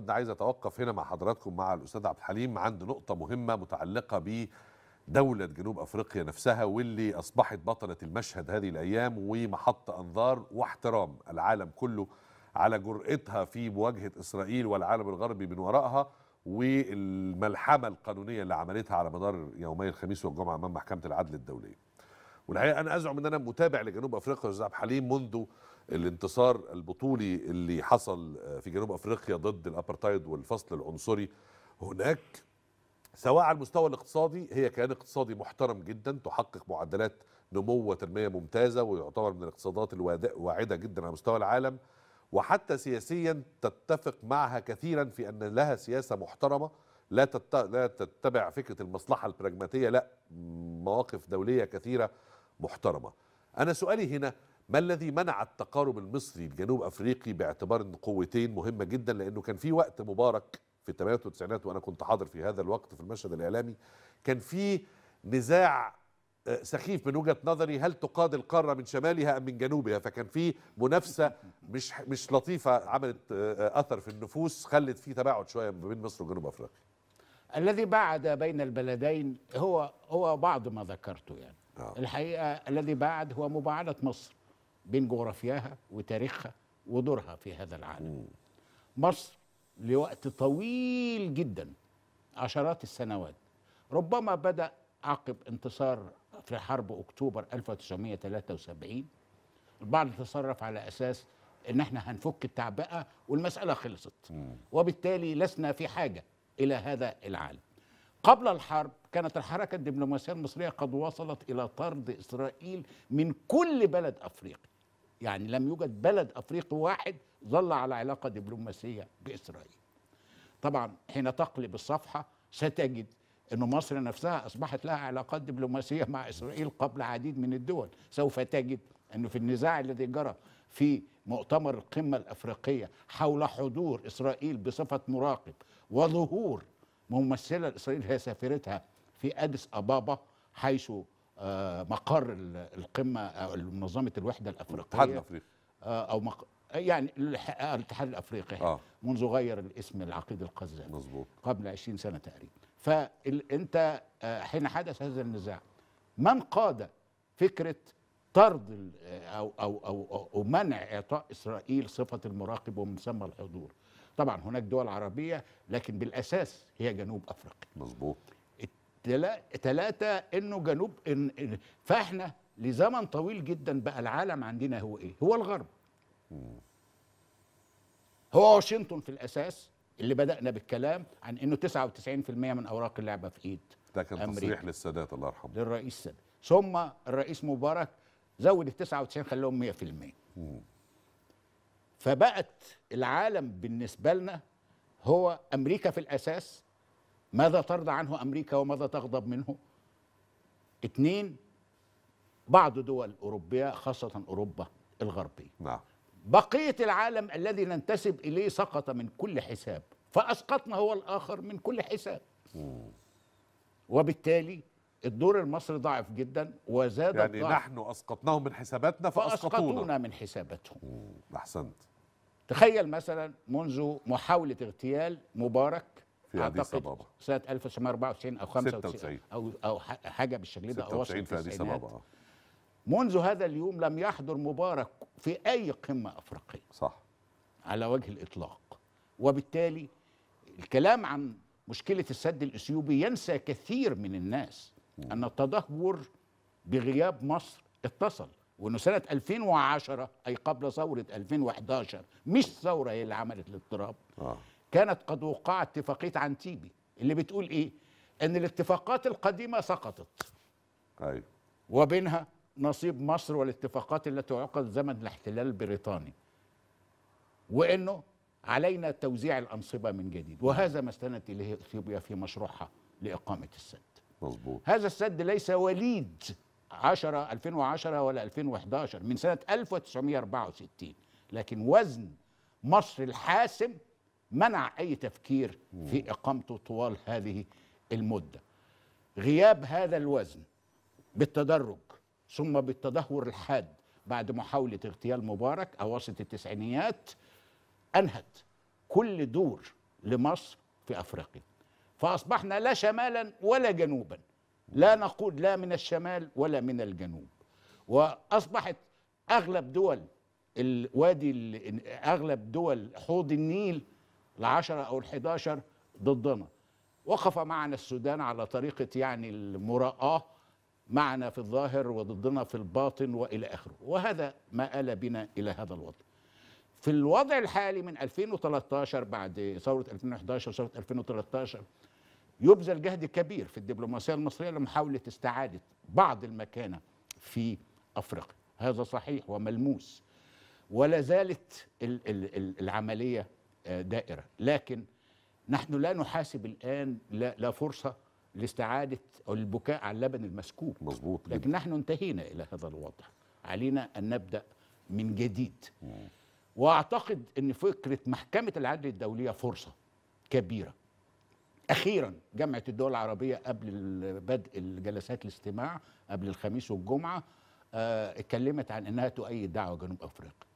انا عايز اتوقف هنا مع حضراتكم مع الاستاذ عبد الحليم عند نقطه مهمه متعلقه بدوله جنوب افريقيا نفسها واللي اصبحت بطله المشهد هذه الايام ومحط انظار واحترام العالم كله على جرأتها في مواجهه اسرائيل والعالم الغربي من ورائها والملحمه القانونيه اللي عملتها على مدار يومي الخميس والجمعه امام محكمه العدل الدوليه. والحقيقه انا ازعم ان انا متابع لجنوب افريقيا استاذ عبد الحليم منذ الانتصار البطولي اللي حصل آه، في جنوب افريقيا ضد الابرتايد والفصل العنصري هناك سواء على المستوى الاقتصادي هي كيان اقتصادي محترم جدا تحقق معدلات نمو وتنميه ممتازه ويعتبر من الاقتصادات الواعده جدا على مستوى العالم وحتى سياسيا تتفق معها كثيرا في ان لها سياسه محترمه لا لا تتبع فكره المصلحه البراجماتيه لا مواقف دوليه كثيره محترمه. انا سؤالي هنا ما الذي منع التقارب المصري الجنوب افريقي باعتبار ان قوتين مهمه جدا لانه كان في وقت مبارك في الثمانينات والتسعينات وانا كنت حاضر في هذا الوقت في المشهد الاعلامي كان في نزاع آه، سخيف من وجهه نظري هل تقاد القاره من شمالها ام من جنوبها فكان في منافسه مش مش لطيفه عملت آه، آه، اثر في النفوس خلت في تباعد شويه ما بين مصر وجنوب افريقيا الذي بعد بين البلدين هو هو بعض ما ذكرته يعني آه. الحقيقه الذي بعد هو مباعده مصر بين جغرافياها وتاريخها ودورها في هذا العالم مصر لوقت طويل جدا عشرات السنوات ربما بدأ عقب انتصار في حرب أكتوبر 1973 البعض تصرف على أساس ان احنا هنفك التعبئه والمساله خلصت مم. وبالتالي لسنا في حاجه الى هذا العالم قبل الحرب كانت الحركه الدبلوماسيه المصريه قد وصلت الى طرد اسرائيل من كل بلد افريقي يعني لم يوجد بلد أفريقي واحد ظل على علاقة دبلوماسية بإسرائيل طبعا حين تقلب الصفحة ستجد أن مصر نفسها أصبحت لها علاقات دبلوماسية مع إسرائيل قبل عديد من الدول سوف تجد أنه في النزاع الذي جرى في مؤتمر القمة الأفريقية حول حضور إسرائيل بصفة مراقب وظهور ممثلة لإسرائيل هي سفيرتها في أديس أبابا حيث آه، مقر القمه او منظمه الوحده الافريقيه الاتحاد الافريقي آه، او مق... يعني آه، الاتحاد الافريقي آه. منذ غير الاسم العقيد القذاب مظبوط قبل 20 سنه تقريبا فانت حين حدث هذا النزاع من قاد فكره طرد او او او, أو منع اعطاء اسرائيل صفه المراقب ومن ثم الحضور طبعا هناك دول عربيه لكن بالاساس هي جنوب افريقيا مظبوط ثلاثة انه جنوب إن فاحنا لزمن طويل جدا بقى العالم عندنا هو ايه هو الغرب هو واشنطن في الاساس اللي بدانا بالكلام عن انه 99% من اوراق اللعبه في ايد ده كان تصريح للسادات الله يرحمه للرئيس السادات ثم الرئيس مبارك زود ال 99 خلاهم 100% مم. فبقت العالم بالنسبه لنا هو امريكا في الاساس ماذا ترضى عنه أمريكا وماذا تغضب منه اثنين بعض دول أوروبية خاصة أوروبا الغربية نعم. بقية العالم الذي ننتسب إليه سقط من كل حساب فأسقطنا هو الآخر من كل حساب وبالتالي الدور المصري ضعف جدا وزاد يعني الضعف نحن أسقطناهم من حساباتنا فأسقطونا, فأسقطونا من حساباتهم أحسنت تخيل مثلا منذ محاولة اغتيال مبارك في أديس أبابا سنة 1994 أو 95 أو أو حاجة بالشكل ده أو وصل في أديس أبابا آه. منذ هذا اليوم لم يحضر مبارك في أي قمة أفريقية صح على وجه الإطلاق وبالتالي الكلام عن مشكلة السد الأثيوبي ينسى كثير من الناس م. أن التدهور بغياب مصر اتصل وانه سنه 2010 اي قبل ثوره 2011 مش ثوره هي اللي عملت الاضطراب آه. كانت قد وقعت اتفاقيه عنتيبي اللي بتقول ايه ان الاتفاقات القديمه سقطت ايوه وبينها نصيب مصر والاتفاقات التي عقدت زمن الاحتلال البريطاني وانه علينا توزيع الانصبه من جديد وهذا ما استندت اليه اثيوبيا في مشروعها لاقامه السد مظبوط هذا السد ليس وليد 10 2010 ولا 2011 من سنه 1964 لكن وزن مصر الحاسم منع أي تفكير في إقامته طوال هذه المدة غياب هذا الوزن بالتدرج ثم بالتدهور الحاد بعد محاولة اغتيال مبارك أواسط التسعينيات أنهت كل دور لمصر في أفريقيا فأصبحنا لا شمالا ولا جنوبا لا نقود لا من الشمال ولا من الجنوب وأصبحت أغلب دول الوادي أغلب دول حوض النيل العشرة أو الحداشر ضدنا وقف معنا السودان على طريقة يعني المراءة معنا في الظاهر وضدنا في الباطن وإلى آخره وهذا ما آل بنا إلى هذا الوضع في الوضع الحالي من 2013 بعد ثورة 2011 وثورة 2013 يبذل جهد كبير في الدبلوماسية المصرية لمحاولة استعادة بعض المكانة في أفريقيا هذا صحيح وملموس ولا زالت العملية آه، دائرة لكن نحن لا نحاسب الآن لا, لا فرصة لاستعادة أو البكاء على اللبن المسكوب مظبوط لكن نحن انتهينا إلى هذا الوضع علينا أن نبدأ من جديد وأعتقد أن فكرة محكمة العدل الدولية فرصة كبيرة أخيرا جامعة الدول العربية قبل بدء الجلسات الاستماع قبل الخميس والجمعة آه، اتكلمت عن أنها تؤيد دعوة جنوب أفريقيا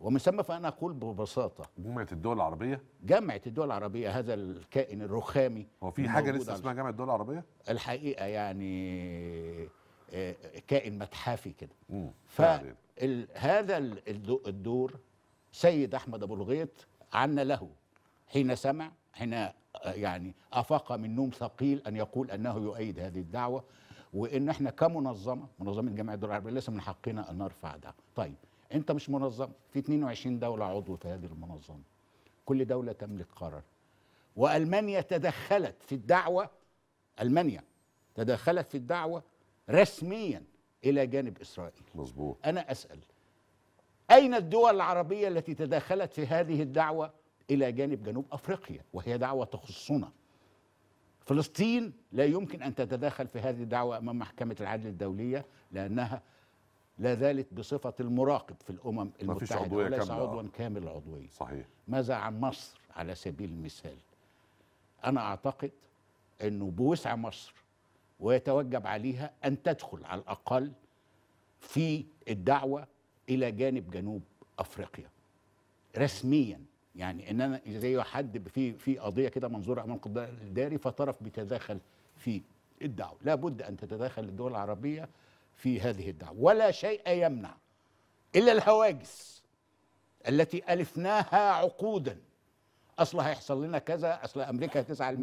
ومن ثم فانا اقول ببساطه جامعه الدول العربيه جامعه الدول العربيه هذا الكائن الرخامي هو في حاجه لسه اسمها جامعه الدول العربيه الحقيقه يعني آه، كائن متحفي كده فهذا الدور سيد احمد ابو الغيط عنا له حين سمع حين آه، يعني افاق من نوم ثقيل ان يقول انه يؤيد هذه الدعوه وان احنا كمنظمه منظمه جامعه الدول العربيه ليس من حقنا ان نرفع دعوه طيب انت مش منظم في 22 دوله عضو في هذه المنظمه كل دوله تملك قرار والمانيا تدخلت في الدعوه المانيا تدخلت في الدعوه رسميا الى جانب اسرائيل مظبوط انا اسال اين الدول العربيه التي تدخلت في هذه الدعوه الى جانب جنوب افريقيا وهي دعوه تخصنا فلسطين لا يمكن ان تتدخل في هذه الدعوه امام محكمه العدل الدوليه لانها لا زالت بصفة المراقب في الأمم المتحدة وليس عضوا كامل عضوية صحيح ماذا عن مصر على سبيل المثال أنا أعتقد أنه بوسع مصر ويتوجب عليها أن تدخل على الأقل في الدعوة إلى جانب جنوب أفريقيا رسميا يعني ان انا زي حد في في قضيه كده منظور امام القضاء الداري فطرف بيتداخل في الدعوه لابد ان تتداخل الدول العربيه في هذه الدعوة ولا شيء يمنع إلا الهواجس التي ألفناها عقودا أصل هيحصل لنا كذا أصل أمريكا تسعى